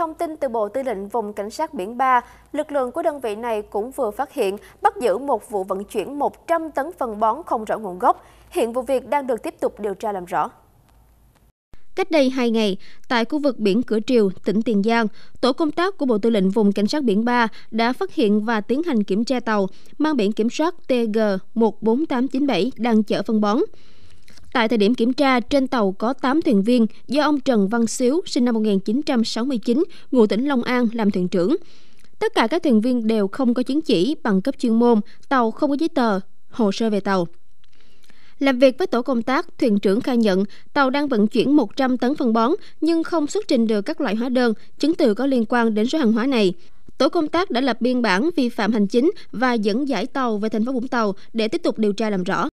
thông tin từ Bộ Tư lệnh Vùng Cảnh sát Biển 3, lực lượng của đơn vị này cũng vừa phát hiện bắt giữ một vụ vận chuyển 100 tấn phân bón không rõ nguồn gốc. Hiện vụ việc đang được tiếp tục điều tra làm rõ. Cách đây 2 ngày, tại khu vực biển Cửa Triều, tỉnh Tiền Giang, tổ công tác của Bộ Tư lệnh Vùng Cảnh sát Biển 3 đã phát hiện và tiến hành kiểm tra tàu mang biển kiểm soát TG 14897 đang chở phân bón. Tại thời điểm kiểm tra, trên tàu có 8 thuyền viên do ông Trần Văn Xíu, sinh năm 1969, ngụ tỉnh Long An, làm thuyền trưởng. Tất cả các thuyền viên đều không có chứng chỉ bằng cấp chuyên môn, tàu không có giấy tờ, hồ sơ về tàu. Làm việc với tổ công tác, thuyền trưởng khai nhận tàu đang vận chuyển 100 tấn phân bón nhưng không xuất trình được các loại hóa đơn, chứng từ có liên quan đến số hàng hóa này. Tổ công tác đã lập biên bản vi phạm hành chính và dẫn giải tàu về thành phố Vũng Tàu để tiếp tục điều tra làm rõ.